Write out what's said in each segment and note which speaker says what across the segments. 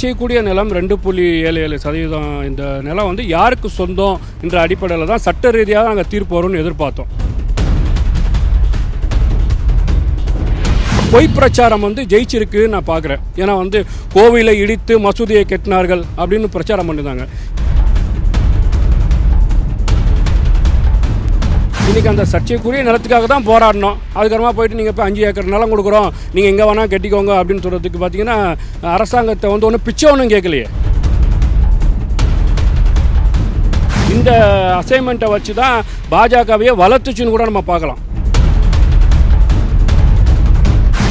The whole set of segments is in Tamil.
Speaker 1: செய்யக்கூடிய நிலம் ரெண்டு புள்ளி ஏழு ஏழு சதவீதம் இந்த நிலம் வந்து யாருக்கு சொந்தம் என்ற அடிப்படையில் தான் சட்ட ரீதியாக நாங்கள் தீர்ப்பு வரும்னு எதிர்பார்த்தோம் பொய் பிரச்சாரம் வந்து ஜெயிச்சிருக்கு நான் பார்க்குறேன் ஏன்னா வந்து கோவிலை இடித்து மசூதியை கெட்டினார்கள் அப்படின்னு பிரச்சாரம் பண்ணியிருந்தாங்க இன்றைக்கி அந்த சர்ச்சைக்குரிய நிலத்துக்காக தான் போராடணும் அதுக்கப்புறமா போயிட்டு நீங்கள் இப்போ அஞ்சு ஏக்கர் நிலம் கொடுக்குறோம் நீங்கள் எங்கே வேணால் கட்டிக்கோங்க அப்படின்னு சொல்கிறதுக்கு பார்த்தீங்கன்னா அரசாங்கத்தை வந்து ஒன்றும் பிச்சை ஒன்றும் கேட்கலையே இந்த அசைன்மெண்ட்டை வச்சு தான் பாஜகவையே வளர்த்துச்சுன்னு கூட நம்ம பார்க்கலாம்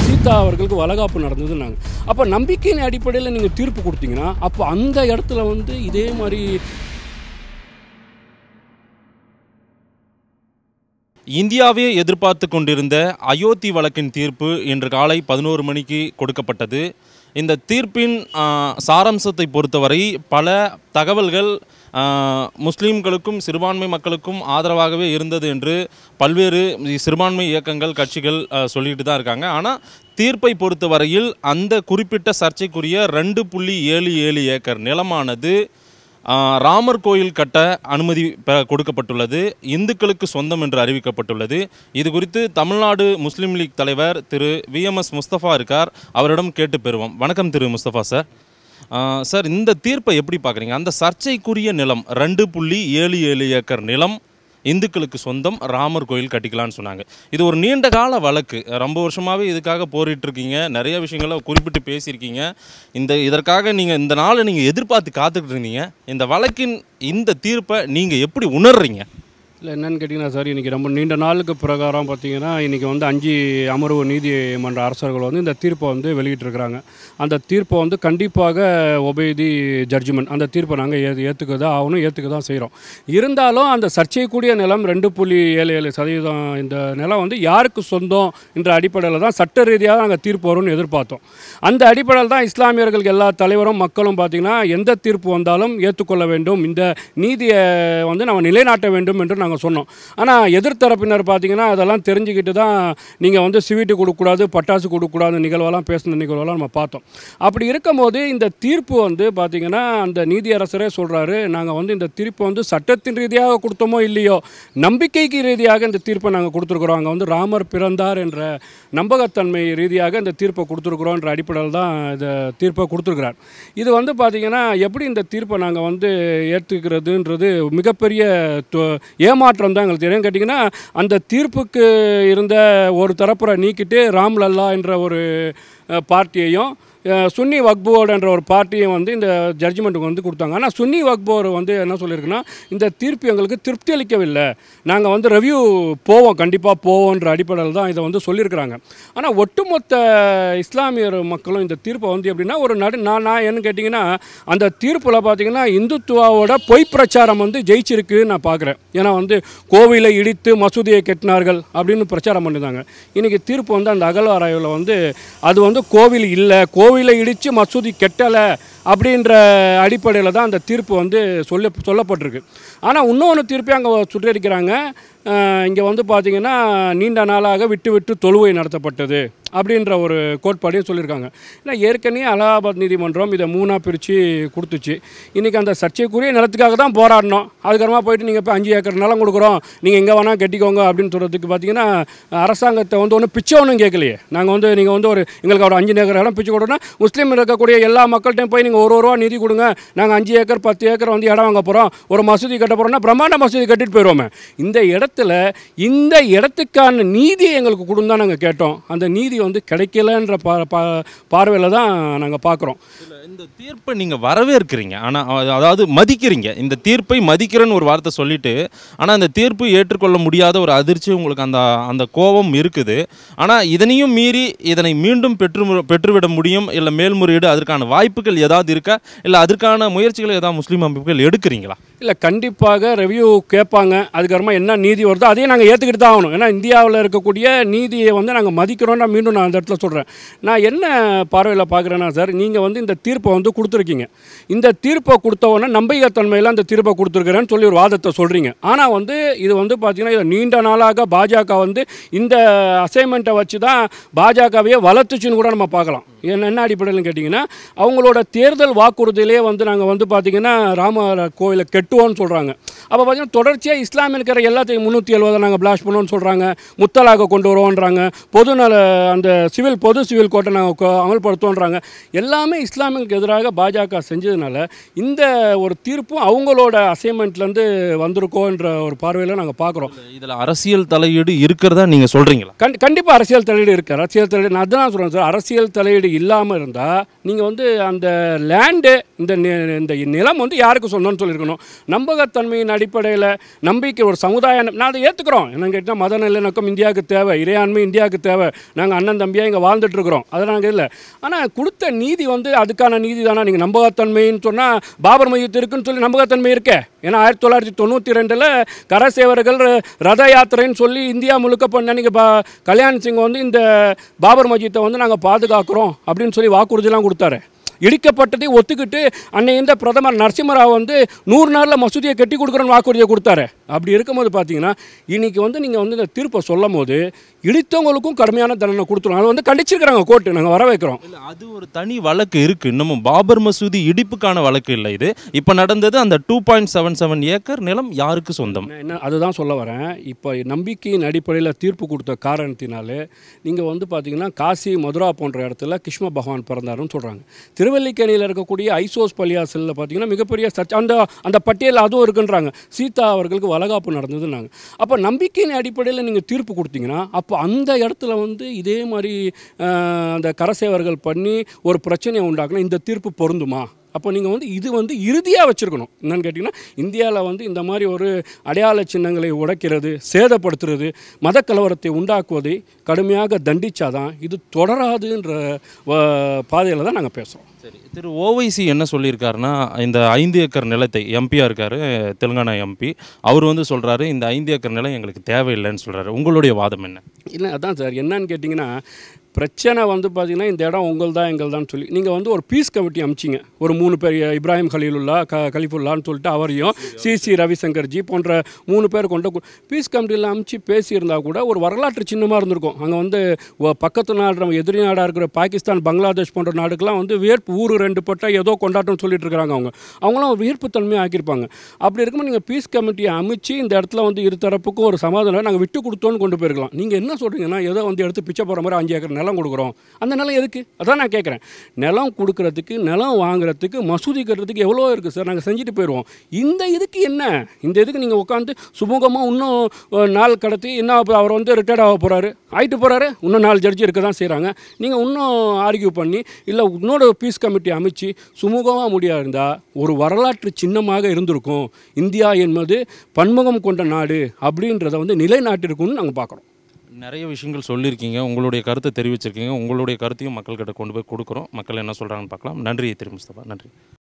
Speaker 1: சீதா அவர்களுக்கு வளகாப்பு நடந்தது நாங்கள் அப்போ நம்பிக்கையின் அடிப்படையில் நீங்கள் தீர்ப்பு கொடுத்தீங்கன்னா அப்போ அந்த இடத்துல வந்து இதே மாதிரி இந்தியாவே
Speaker 2: எதிர்பார்த்து கொண்டிருந்த அயோத்தி வழக்கின் தீர்ப்பு இன்று காலை பதினோரு மணிக்கு கொடுக்கப்பட்டது இந்த தீர்ப்பின் சாராம்சத்தை பொறுத்தவரை பல தகவல்கள் முஸ்லீம்களுக்கும் சிறுபான்மை மக்களுக்கும் ஆதரவாகவே இருந்தது என்று பல்வேறு சிறுபான்மை இயக்கங்கள் கட்சிகள் சொல்லிட்டு தான் இருக்காங்க ஆனால் தீர்ப்பை பொறுத்தவரையில் அந்த குறிப்பிட்ட சர்ச்சைக்குரிய ரெண்டு புள்ளி ஏழு ஏழு ஏக்கர் நிலமானது ராமர் கோயில் கட்ட அனுமதி கொடுக்கப்பட்டுள்ளது இந்துக்களுக்கு சொந்தம் என்று அறிவிக்கப்பட்டுள்ளது இது குறித்து தமிழ்நாடு முஸ்லீம் லீக் தலைவர் Thiru V M S Mustafa இருக்கார் அவரிடம் கேட்டு பெறுவோம் வணக்கம் திரு முஸ்தபா சார் சார் இந்த தீர்ப்பை எப்படி பார்க்குறீங்க அந்த சர்ச்சைக்குரிய நிலம் ரெண்டு புள்ளி ஏழு ஏழு ஏக்கர் நிலம் இந்துக்களுக்கு சொந்தம் ராமர் கோயில் கட்டிக்கலான்னு சொன்னாங்க இது ஒரு நீண்ட கால வழக்கு ரொம்ப வருஷமாகவே இதுக்காக போரிட்டு இருக்கீங்க நிறைய விஷயங்களை குறிப்பிட்டு பேசியிருக்கீங்க இந்த இதற்காக நீங்கள் இந்த நாளை நீங்கள் எதிர்பார்த்து காத்துக்கிட்டு இருந்தீங்க இந்த வழக்கின் இந்த தீர்ப்பை நீங்கள் எப்படி உணர்றீங்க
Speaker 1: என்னன்னு என்னென்னு கேட்டிங்கன்னா சார் இன்றைக்கி ரொம்ப நீண்ட நாளுக்கு பிரகாரம் பார்த்திங்கன்னா இன்றைக்கி வந்து அஞ்சு அமர்வு நீதிமன்ற அரசர்கள் வந்து இந்த தீர்ப்பை வந்து வெளியிட்டிருக்கிறாங்க அந்த தீர்ப்பை வந்து கண்டிப்பாக ஒபேதி ஜட்ஜ்மெண்ட் அந்த தீர்ப்பை நாங்கள் ஏ ஏற்றுக்க தான் ஆகணும் ஏற்றுக்க தான் செய்கிறோம் இருந்தாலும் அந்த சர்ச்சைக்கூடிய நிலம் ரெண்டு புள்ளி ஏழு ஏழு சதவீதம் இந்த நிலம் வந்து யாருக்கு சொந்தம் என்ற அடிப்படையில் தான் சட்ட ரீதியாக நாங்கள் தீர்ப்பு வரும்னு எதிர்பார்த்தோம் அந்த அடிப்படையில் தான் இஸ்லாமியர்கள் எல்லா தலைவரும் மக்களும் பார்த்திங்கன்னா எந்த தீர்ப்பு வந்தாலும் ஏற்றுக்கொள்ள வேண்டும் இந்த நீதியை வந்து நம்ம நிலைநாட்ட வேண்டும் என்று நாங்கள் நாங்கள் சொன்னோம் ஆனால் எதிர்த்தரப்பினர் பார்த்தீங்கன்னா அதெல்லாம் தெரிஞ்சுக்கிட்டு தான் நீங்கள் வந்து ஸ்வீட்டு கொடுக்கக்கூடாது பட்டாசு கொடுக்கக்கூடாது நிகழ்வெல்லாம் பேசின நிகழ்வெல்லாம் நம்ம பார்த்தோம் அப்படி இருக்கும்போது இந்த தீர்ப்பு வந்து பார்த்திங்கன்னா அந்த நீதியரசரே சொல்கிறாரு நாங்கள் வந்து இந்த தீர்ப்பை வந்து சட்டத்தின் ரீதியாக கொடுத்தோமோ இல்லையோ நம்பிக்கைக்கு ரீதியாக இந்த தீர்ப்பை நாங்கள் கொடுத்துருக்குறோம் அங்கே வந்து ராமர் பிறந்தார் என்ற நம்பகத்தன்மை ரீதியாக இந்த தீர்ப்பை கொடுத்துருக்குறோம் என்ற அடிப்படையில் தான் இந்த தீர்ப்பை கொடுத்துருக்குறார் இது வந்து பார்த்திங்கன்னா எப்படி இந்த தீர்ப்பை நாங்கள் வந்து ஏற்றுக்கிறதுன்றது மிகப்பெரிய ஏ ஏமாற்றம் தான் எங்களுக்கு தெரியும் கேட்டிங்கன்னா அந்த தீர்ப்புக்கு இருந்த ஒரு தரப்புரை நீக்கிட்டு ராம்லல்லா என்ற ஒரு பார்ட்டியையும் சுன்னி வக்போர்டுன்ற ஒரு பார்ட்டியை வந்து இந்த ஜட்ஜ்மெண்ட்டுக்கு வந்து கொடுத்தாங்க ஆனால் சுன்னி வக்போர் வந்து என்ன சொல்லியிருக்குன்னா இந்த தீர்ப்பு எங்களுக்கு திருப்தி அளிக்கவில்லை நாங்கள் வந்து ரெவ்யூ போவோம் கண்டிப்பாக போவோன்ற அடிப்படையில் தான் இதை வந்து சொல்லியிருக்கிறாங்க ஆனால் ஒட்டுமொத்த இஸ்லாமியர் மக்களும் இந்த தீர்ப்பை வந்து எப்படின்னா ஒரு நடு நான் நான் என்ன கேட்டிங்கன்னா அந்த தீர்ப்பில் பார்த்தீங்கன்னா இந்துத்துவாவோட பொய் பிரச்சாரம் வந்து ஜெயிச்சிருக்குன்னு நான் பார்க்குறேன் ஏன்னா வந்து கோவிலை இடித்து மசூதியை கட்டினார்கள் அப்படின்னு பிரச்சாரம் பண்ணியிருந்தாங்க இன்றைக்கி தீர்ப்பு வந்து அந்த அகழ்வாராய்வில் வந்து அது வந்து கோவில் இல்லை கோவில் கோவிலை இடித்து மசூதி கெட்டலை அப்படின்ற அடிப்படையில் தான் அந்த தீர்ப்பு வந்து சொல்ல சொல்லப்பட்டிருக்கு ஆனால் இன்னொன்று தீர்ப்பே அங்கே சுற்றியிருக்கிறாங்க இங்கே வந்து பார்த்திங்கன்னா நீண்ட நாளாக விட்டு விட்டு தொழுவை நடத்தப்பட்டது அப்படின்ற ஒரு கோட்பாடையும் சொல்லியிருக்காங்க இல்லை ஏற்கனவே அலகாபாத் நீதிமன்றம் இதை மூணாக பிரித்து கொடுத்துச்சு இன்றைக்கி அந்த சர்ச்சைக்குரிய நிலத்துக்காக தான் போராடணும் அதுக்கப்புறமா போயிட்டு நீங்கள் இப்போ அஞ்சு ஏக்கர் நிலம் கொடுக்குறோம் நீங்கள் எங்கே வேணால் கட்டிக்கோங்க அப்படின்னு சொல்கிறதுக்கு பார்த்தீங்கன்னா அரசாங்கத்தை வந்து ஒன்றும் பிச்சை ஒன்றும் கேட்கலையே நாங்கள் வந்து நீங்கள் வந்து ஒரு எங்களுக்கு ஒரு அஞ்சு ஏக்கர் இடம் பிச்சு கொடுன்னா முஸ்லீம் இருக்கக்கூடிய எல்லா மக்கள்கிட்டையும் போய் நீங்கள் ஒரு ரூபா நிதி கொடுங்க நாங்கள் அஞ்சு ஏக்கர் பத்து ஏக்கர் வந்து இடம் வாங்க போகிறோம் ஒரு மசூதி கட்ட போகிறோம்னா பிரம்மாண்ட மசூதி கட்டிட்டு போயிடுவோமே இந்த இடத்துல இந்த இடத்துக்கான நீதி எங்களுக்கு கொடுந்தான் நாங்கள் கேட்டோம் அந்த நீதி வந்து கிடைக்கலன்ற பா பார்வையில் தான் நாங்கள் பார்க்குறோம்
Speaker 2: இந்த தீர்ப்பை நீங்கள் வரவேற்கிறீங்க ஆனால் அதாவது மதிக்கிறீங்க இந்த தீர்ப்பை மதிக்கிறேன்னு ஒரு வார்த்தை சொல்லிட்டு ஆனால் அந்த தீர்ப்பு ஏற்றுக்கொள்ள முடியாத ஒரு அதிர்ச்சி உங்களுக்கு அந்த அந்த கோபம் இருக்குது ஆனால் இதனையும் மீறி இதனை மீண்டும் பெற்று பெற்றுவிட முடியும் இல்லை மேல்முறையீடு அதற்கான வாய்ப்புகள் ஏதாவது இருக்கா இல்லை அதற்கான முயற்சிகளை ஏதாவது முஸ்லீம் அமைப்புகள் எடுக்கிறீங்களா
Speaker 1: இல்லை கண்டிப்பாக ரிவ்யூ கேட்பாங்க அதுக்கப்புறமா என்ன நீதி வருதோ அதையும் நாங்கள் ஏற்றுக்கிட்டு தான் ஆகணும் ஏன்னா இந்தியாவில் இருக்கக்கூடிய நீதியை வந்து நாங்கள் மதிக்கிறோன்னா மீண்டும் நான் அந்த இடத்துல சொல்கிறேன் நான் என்ன பார்வையில் பார்க்குறேன்னா சார் நீங்கள் வந்து இந்த தீர்ப்பை வந்து கொடுத்துருக்கீங்க இந்த தீர்ப்பை கொடுத்தவொடனே நம்பிக்கைத்தன்மையில் அந்த தீர்ப்பை கொடுத்துருக்குறேன்னு சொல்லி ஒரு வாதத்தை சொல்கிறீங்க ஆனால் வந்து இது வந்து பார்த்திங்கன்னா நீண்ட நாளாக பாஜக வந்து இந்த அசைன்மெண்ட்டை வச்சு தான் பாஜகவையே வளர்த்துச்சுன்னு கூட நம்ம பார்க்கலாம் என்ன என்ன கேட்டிங்கன்னா அவங்களோட தேர்தல் வாக்குறுதியிலே வந்து நாங்கள் வந்து பார்த்திங்கன்னா ராம கோயிலை கெட்டுவோம்னு சொல்கிறாங்க அப்போ பார்த்திங்கன்னா தொடர்ச்சியாக இஸ்லாமியில் இருக்கிற எல்லாத்தையும் முந்நூற்றி எழுபதை நாங்கள் பிளாஷ் பண்ணுவோம்னு சொல்கிறாங்க முத்தலாக கொண்டு வருவோன்றாங்க பொதுநல அந்த சிவில் பொது சிவில் கோட்டை நாங்கள் அமல்படுத்துவோன்றாங்க எல்லாமே இஸ்லாமிக்கு எதிராக பாஜக செஞ்சதுனால இந்த ஒரு தீர்ப்பும் அவங்களோட அசைன்மெண்ட்லேருந்து வந்திருக்கோன்ற ஒரு பார்வையில் நாங்கள் பார்க்குறோம்
Speaker 2: இதில் அரசியல் தலையீடு இருக்கிறதா நீங்கள் சொல்கிறீங்களா
Speaker 1: கண் கண்டிப்பாக அரசியல் தலையீடு இருக்குது அரசியல் தலையீடு நான் அதுதான் சொல்கிறேன் சார் அரசியல் தலையீடு இல்லாமல் இருந்தால் நீங்கள் வந்து அந்த லேண்டு இந்த இந்த நிலம் வந்து யாருக்கு சொல்லணும்னு சொல்லியிருக்கணும் நம்பகத்தன்மையின் அடிப்படையில் நம்பிக்கை ஒரு சமுதாயம் நான் அதை ஏற்றுக்கிறோம் என்னன்னு கேட்டால் மத நல்லிணக்கம் இந்தியாவுக்கு தேவை இறையாண்மை இந்தியாவுக்கு தேவை நாங்கள் அண்ணன் தம்பியாக இங்கே வாழ்ந்துட்டுருக்குறோம் அதை நாங்கள் இல்லை ஆனால் கொடுத்த நீதி வந்து அதுக்கான நீதி தானே நீங்கள் நம்பகத்தன்மைன்னு சொன்னால் பாபர் மையத்து இருக்குன்னு சொல்லி நம்பகத்தன்மை இருக்கே ஏன்னா ஆயிரத்தி தொள்ளாயிரத்தி தொண்ணூற்றி ரெண்டில் கரசேவர்கள் ரத யாத்திரைன்னு சொல்லி இந்தியா முழுக்க பண்ண நீங்கள் பா கல்யாண் சிங் வந்து இந்த பாபர் மஜித்தை வந்து நாங்கள் பாதுகாக்கிறோம் அப்படின்னு சொல்லி வாக்குறுதிலாம் கொடுத்தாரு இடிக்கப்பட்டதை ஒத்துக்கிட்டு அன்னை இந்த பிரதமர் நரசிம்மராவ் வந்து நூறு நாளில் மசூதியை கட்டி கொடுக்குறோன்னு வாக்குறுதியை கொடுத்தாரு அப்படி இருக்கும்போது பார்த்தீங்கன்னா இன்றைக்கி வந்து நீங்கள் வந்து இந்த தீர்ப்பை சொல்லும் போது இடித்தவங்களுக்கும் கடுமையான தண்டனை கொடுத்துரும் அதை வந்து கண்டிச்சிருக்கிறாங்க கோர்ட்டு நாங்கள் வர வைக்கிறோம் இல்லை அது ஒரு தனி
Speaker 2: வழக்கு இருக்குது இன்னமும் பாபர் மசூதி இடிப்புக்கான வழக்கு இல்லை இது இப்போ நடந்தது அந்த two point seven seven
Speaker 1: acre நிலம் யாருக்கு சொந்தம் என்ன அதுதான் சொல்ல வரேன் இப்போ நம்பிக்கையின் அடிப்படையில் தீர்ப்பு கொடுத்த காரணத்தினாலே நீங்கள் வந்து பார்த்தீங்கன்னா காசி மதுரா போன்ற இடத்துல கிருஷ்ண பகவான் பிறந்தாருன்னு சொல்கிறாங்க திருவல்லிக்கேணியில் இருக்கக்கூடிய ஐசோஸ் பள்ளியாசலில் பார்த்தீங்கன்னா மிகப்பெரிய சச்ச அந்த அந்த பட்டியல் அதுவும் இருக்குன்றாங்க சீதா அவர்களுக்கு வளகாப்பு நடந்தது நாங்கள் அப்போ நம்பிக்கையின் அடிப்படையில் நீங்கள் தீர்ப்பு கொடுத்தீங்கன்னா அப்போ அந்த இடத்துல வந்து இதே மாதிரி அந்த கரசேவர்கள் பண்ணி ஒரு பிரச்சனையை உண்டாக்குனா இந்த தீர்ப்பு பொருந்துமா அப்போ நீங்கள் வந்து இது வந்து இறுதியாக வச்சுருக்கணும் என்னென்னு கேட்டிங்கன்னா இந்தியாவில் வந்து இந்த மாதிரி ஒரு அடையாள சின்னங்களை உடைக்கிறது சேதப்படுத்துறது மத கலவரத்தை உண்டாக்குவதை கடுமையாக தண்டித்தாதான் இது தொடராதுன்ற பாதையில் தான் நாங்கள் பேசுகிறோம்
Speaker 2: சரி திரு ஓவைசி என்ன சொல்லியிருக்காருன்னா இந்த ஐந்து ஏக்கர் நிலத்தை எம்பியாக இருக்கார் தெலுங்கானா எம்பி அவர் வந்து சொல்கிறாரு இந்த ஐந்து ஏக்கர் நிலம் எங்களுக்கு தேவையில்லைன்னு சொல்கிறாரு உங்களுடைய வாதம் என்ன
Speaker 1: இல்லை அதான் சார் என்னன்னு கேட்டிங்கன்னா பிரச்சனை வந்து பார்த்திங்கன்னா இந்த இடம் உங்கள் தான் எங்கள் தான் சொல்லி நீங்கள் வந்து ஒரு பீஸ் கமிட்டி அமிச்சிங்க ஒரு மூணு பேர் இப்ராஹிம் ஹலீலுல்லா க கலிஃபுல்லான்னு சொல்லிட்டு அவரையும் சி சிசி ரவிசங்கர்ஜி போன்ற மூணு பேர் கொண்ட பீஸ் கமிட்டியில் அமிச்சு பேசியிருந்தால் கூட ஒரு வரலாற்று சின்னமாக இருந்திருக்கும் அங்கே வந்து பக்கத்து நாடு நம்ம எதிரி நாடாக இருக்கிற பாகிஸ்தான் பங்களாதேஷ் போன்ற நாடுக்கெல்லாம் வந்து வேர்ப்பு ஊர் ரெண்டு பட்டா ஏதோ கொண்டாட்டம் சொல்லிட்டு இருக்கிறாங்க அவங்க அவங்களாம் வியர்ப்பு தன்மையாக ஆக்கியிருப்பாங்க அப்படி இருக்கும்போது நீங்கள் பீஸ் கமிட்டியை அமைச்சு இந்த இடத்துல வந்து இரு ஒரு சமாதானம் நாங்கள் விட்டு கொடுத்தோன்னு கொண்டு போயிருக்கலாம் நீங்கள் என்ன சொல்கிறீங்கன்னா ஏதோ வந்து எடுத்து பிச்சை போகிற மாதிரி அஞ்சு ஏக்கர் நிலம் கொடுக்குறோம் அந்த நிலம் எதுக்கு அதான் நான் கேட்குறேன் நிலம் கொடுக்குறதுக்கு நிலம் வாங்குறதுக்கு மசூதி கட்டுறதுக்கு எவ்வளோ இருக்குது சார் நாங்கள் செஞ்சுட்டு போயிடுவோம் இந்த இதுக்கு என்ன இந்த இதுக்கு நீங்கள் உட்காந்து சுமூகமாக இன்னும் நாள் கடத்தி என்ன அவர் வந்து ரிட்டையர்ட் ஆக போகிறாரு ஆகிட்டு போகிறாரு இன்னும் நாலு ஜட்ஜி இருக்க தான் செய்கிறாங்க நீங்கள் இன்னும் ஆர்கியூ பண்ணி இல்லை இன்னொரு பீஸ் கமிட்டி அமைச்சு சுமூகமாக முடியாது இருந்தால் ஒரு வரலாற்று சின்னமாக இருந்திருக்கும் இந்தியா என்பது பன்முகம் கொண்ட நாடு அப்படின்றத வந்து நிலைநாட்டிருக்கும்னு நாங்கள் பார்க்குறோம்
Speaker 2: நிறைய விஷயங்கள் சொல்லியிருக்கீங்க உங்களுடைய கருத்தை தெரிவிச்சிருக்கீங்க உங்களுடைய கருத்தையும் மக்கள்கிட்ட கொண்டு போய் கொடுக்குறோம் மக்கள் என்ன சொல்கிறாங்கன்னு
Speaker 1: பார்க்கலாம் நன்றி திரு முஸ்தபா நன்றி